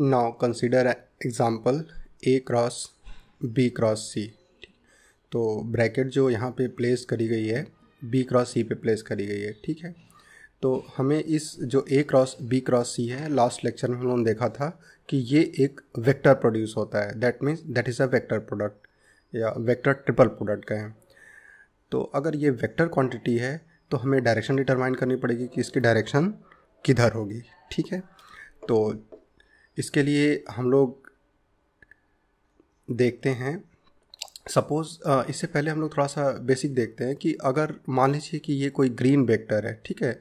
now consider example A cross B cross C तो bracket जो यहाँ पे प्लेस करी गई है बी क्रॉस सी पे प्लेस करी गई है ठीक है तो हमें इस जो A cross B cross C है लास्ट लेक्चर में हमने देखा था कि ये एक वेक्टर प्रोड्यूस होता है that means that is a vector product या वेक्टर ट्रिपल प्रोडक्ट का है तो अगर ये वेक्टर क्वांटिटी है तो हमें डायरेक्शन डिटरमाइन करनी पड़ेगी कि इसकी डायरेक्शन किधर होगी ठीक है तो इसके लिए हम लोग देखते हैं सपोज़ इससे पहले हम लोग थोड़ा सा बेसिक देखते हैं कि अगर मान लीजिए कि ये कोई ग्रीन वेक्टर है ठीक है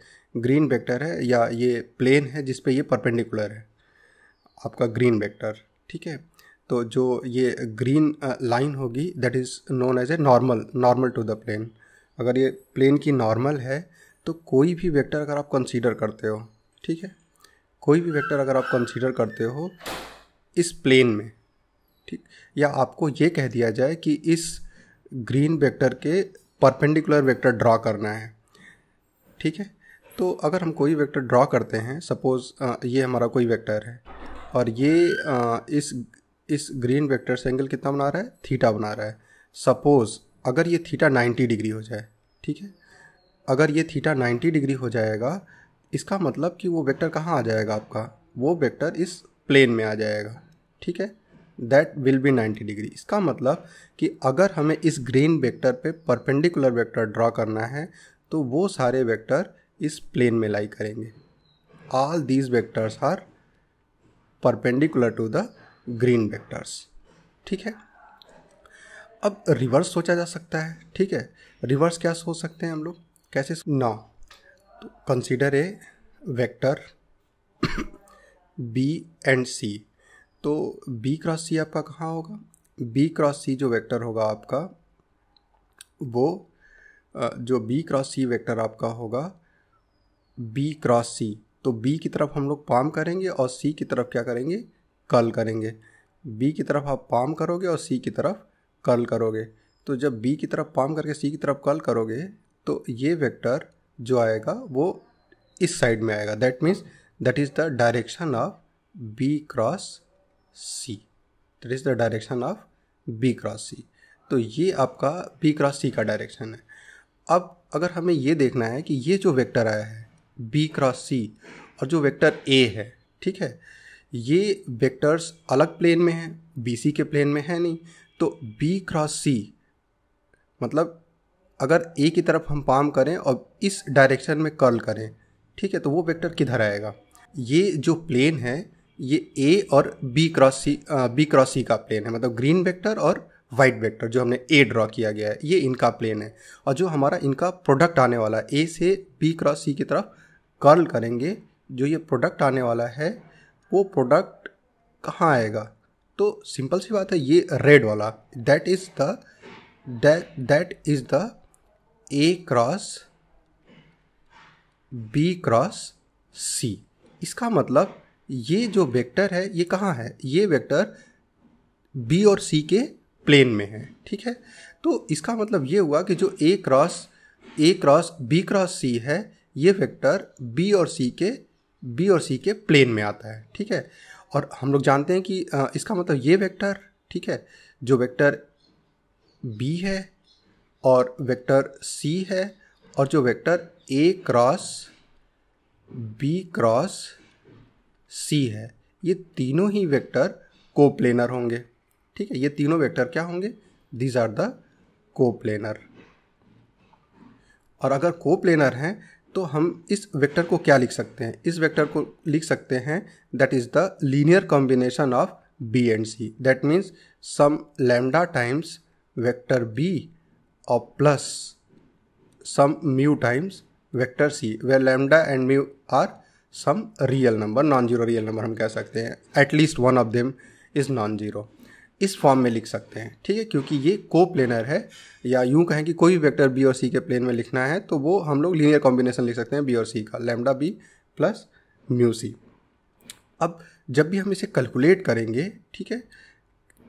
ग्रीन वेक्टर है या ये प्लेन है जिस पे ये परपेंडिकुलर है आपका ग्रीन वेक्टर ठीक है तो जो ये ग्रीन लाइन होगी that is known as a normal normal to the plane अगर ये प्लेन की नॉर्मल है तो कोई भी वेक्टर अगर आप कंसीडर करते हो ठीक है कोई भी वेक्टर अगर आप कंसीडर करते हो इस प्लेन में ठीक या आपको ये कह दिया जाए कि इस ग्रीन वेक्टर के परपेंडिकुलर वेक्टर ड्रा करना है ठीक है तो अगर हम कोई वेक्टर ड्रा करते हैं सपोज़ ये हमारा कोई वेक्टर है और ये आ, इस इस ग्रीन वेक्टर से एंगल कितना बना रहा है थीटा बना रहा है सपोज़ अगर ये थीटा 90 डिग्री हो जाए ठीक है अगर ये थीटा 90 डिग्री हो जाएगा इसका मतलब कि वो वेक्टर कहाँ आ जाएगा आपका वो वेक्टर इस प्लेन में आ जाएगा ठीक है दैट विल बी 90 डिग्री इसका मतलब कि अगर हमें इस ग्रीन वेक्टर पे परपेंडिकुलर वेक्टर ड्रॉ करना है तो वो सारे वेक्टर इस प्लेन में लाई करेंगे all these vectors are perpendicular to the green vectors ठीक है अब रिवर्स सोचा जा सकता है ठीक है रिवर्स क्या सोच सकते हैं हम लोग कैसे now consider a vector B and C तो बी क्रॉस सी आपका कहाँ होगा बी क्रॉस सी जो वेक्टर होगा आपका वो जो बी क्रॉस सी वेक्टर आपका होगा बी क्रॉस सी तो बी की तरफ हम लोग पाम करेंगे और सी की तरफ क्या करेंगे कल करेंगे बी की तरफ आप पाम करोगे और सी की तरफ कल करोगे तो जब बी की तरफ पाम करके सी की तरफ कल करोगे तो ये वेक्टर जो आएगा वो इस साइड में आएगा that means that is the direction of B cross C that is the direction of B cross C तो ये आपका बी क्रॉस सी का डायरेक्शन है अब अगर हमें ये देखना है कि ये जो वेक्टर आया है बी क्रॉस सी और जो वेक्टर ए है ठीक है ये वेक्टर्स अलग प्लेन में हैं बी सी के प्लेन में है नहीं तो बी क्रॉस सी मतलब अगर ए की तरफ हम पाम करें और इस डायरेक्शन में कर्ल करें ठीक है तो वो वेक्टर किधर आएगा ये जो प्लेन है ये ए और B cross C B cross C का प्लेन है मतलब ग्रीन वेक्टर और वाइट वेक्टर जो हमने ए ड्रॉ किया गया है ये इनका प्लेन है और जो हमारा इनका प्रोडक्ट आने वाला है ए से बी क्रॉस सी की तरफ कर्ल करेंगे जो ये प्रोडक्ट आने वाला है वो प्रोडक्ट कहाँ आएगा तो सिंपल सी बात है ये रेड वाला that is the that that is the A cross B cross C इसका मतलब ये जो वेक्टर है ये कहाँ है ये वेक्टर बी और सी के प्लेन में है ठीक है तो इसका मतलब ये हुआ कि जो A cross A cross B cross C है ये वेक्टर बी और सी के बी और सी के प्लेन में आता है ठीक है और हम लोग जानते हैं कि इसका मतलब ये वेक्टर ठीक है जो वेक्टर बी है और वेक्टर सी है और जो vector A cross B cross C है ये तीनों ही वेक्टर कोप्लेनर होंगे ठीक है ये तीनों वेक्टर क्या होंगे दीज आर द कोप्लेनर और अगर कोप्लेनर हैं तो हम इस वेक्टर को क्या लिख सकते हैं इस वेक्टर को लिख सकते हैं that is the linear combination of B and C that means some lambda times vector B of plus some mu times vector c where lambda and mu are some real number non zero real number हम कह सकते हैं at least one of them is non zero इस form में लिख सकते हैं ठीक है क्योंकि ये को प्लेनर है या यूँ कहें कि कोई भी वैक्टर बी और सी के प्लेन में लिखना है तो वो हम लोग लीनियर कॉम्बिनेशन लिख सकते हैं बी और सी का lambda B plus mu C अब जब भी हम इसे कैलकुलेट करेंगे ठीक है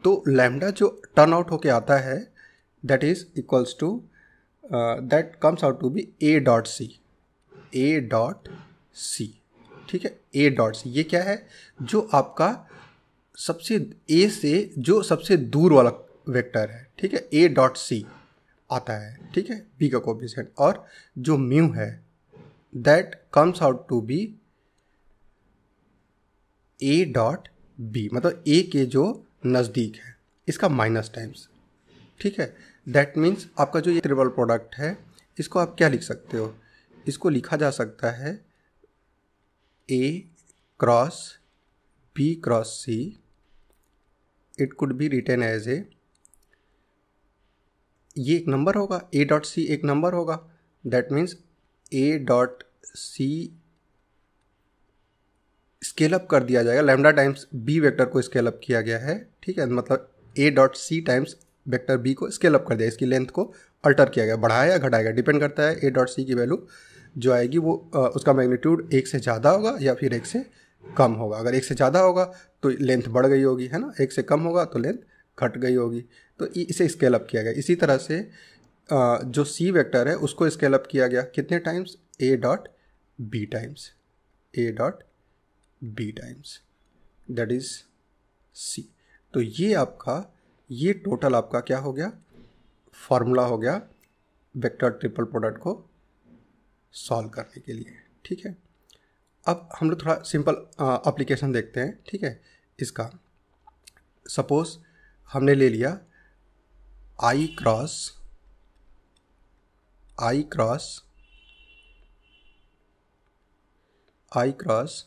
तो लैमडा जो टर्न आउट होके आता है that is equals to uh, that comes out to be a dot c a dot c ठीक है ए डॉट सी ये क्या है जो आपका सबसे ए से जो सबसे दूर वाला वेक्टर है ठीक है ए डॉट सी आता है ठीक है बी का कोपिशेंट और जो म्यू है that comes out to be A dot B मतलब ए के जो नज़दीक है इसका माइनस टाइम्स ठीक है दैट मीन्स आपका जो ये ट्रिपल प्रोडक्ट है इसको आप क्या लिख सकते हो इसको लिखा जा सकता है A cross B cross C it could be written as A ये एक नंबर होगा ए डॉट सी एक नंबर होगा that means A dot C scale up कर दिया जाएगा लैमडा टाइम्स बी वेक्टर को स्केल अप किया गया है ठीक है मतलब A dot C times vector B को स्केल अप कर दिया इसकी लेंथ को अल्टर किया गया बढ़ाया या घटाया गया डिपेंड करता है ए डॉट सी की वैल्यू जो आएगी वो आ, उसका मैग्नीट्यूड एक से ज़्यादा होगा या फिर एक से कम होगा अगर एक से ज़्यादा होगा तो लेंथ बढ़ गई होगी है ना एक से कम होगा तो लेंथ घट गई होगी तो इसे स्केल अप किया गया इसी तरह से आ, जो सी वेक्टर है उसको स्केल अप किया गया कितने times A dot B times A dot B times that is C तो ये आपका ये टोटल आपका क्या हो गया फॉर्मूला हो गया वेक्टर ट्रिपल प्रोडक्ट को सॉल्व करने के लिए ठीक है अब हम लोग थोड़ा सिंपल अप्लीकेशन देखते हैं ठीक है इसका सपोज हमने ले लिया I cross I cross I cross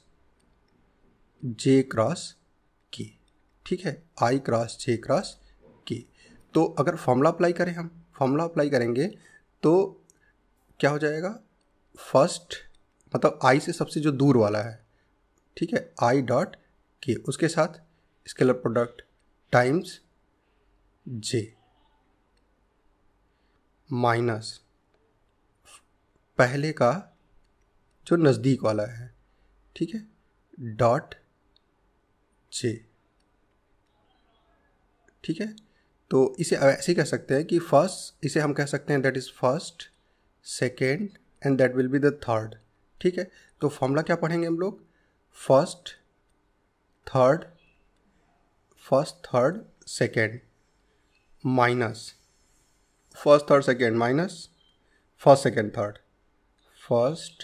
J cross K ठीक है आई क्रॉस जे क्रॉस तो अगर फॉर्मूला अप्लाई करें हम फॉर्मूला अप्लाई करेंगे तो क्या हो जाएगा फर्स्ट मतलब आई से सबसे जो दूर वाला है ठीक है आई डॉट के उसके साथ scalar product times J minus पहले का जो नज़दीक वाला है ठीक है डॉट जे ठीक है तो इसे ऐसे कह सकते हैं कि फर्स्ट इसे हम कह सकते हैं that is first second and that will be the third ठीक है तो फॉर्मूला क्या पढ़ेंगे हम लोग first third first third second minus first third second minus first second third first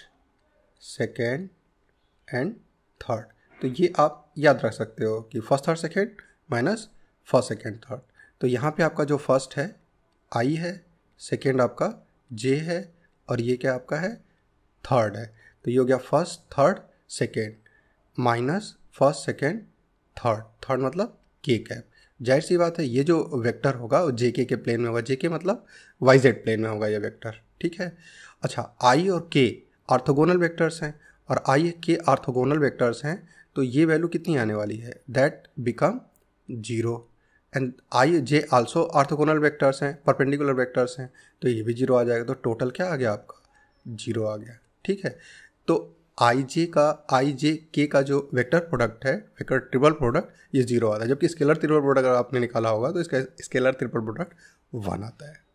second and third तो ये आप याद रख सकते हो कि first third second minus first second third तो यहाँ पे आपका जो फर्स्ट है आई है सेकेंड आपका जे है और ये क्या आपका है थर्ड है तो ये हो गया first third second minus first second third third मतलब के कैप जाहिर सी बात है ये जो वेक्टर होगा वो जे के के प्लेन में होगा जे के मतलब वाई जेड प्लेन में होगा ये वेक्टर ठीक है अच्छा आई और के आर्थोगोनल वेक्टर्स हैं और आई के आर्थोगोनल वेक्टर्स हैं तो ये वैल्यू कितनी आने वाली है that become zero and I J also orthogonal vectors हैं परपेंडिकुलर वेक्टर्स हैं तो ये भी जीरो आ जाएगा तो टोटल क्या आ गया आपका जीरो आ गया ठीक है तो आई जे का आई जे के का जो वेक्टर प्रोडक्ट है वेक्टर ट्रिपल प्रोडक्ट ये जीरो आता है जबकि स्केलर ट्रिपल प्रोडक्ट अगर आपने निकाला होगा तो इसका स्केलर ट्रिपल प्रोडक्ट वन आता है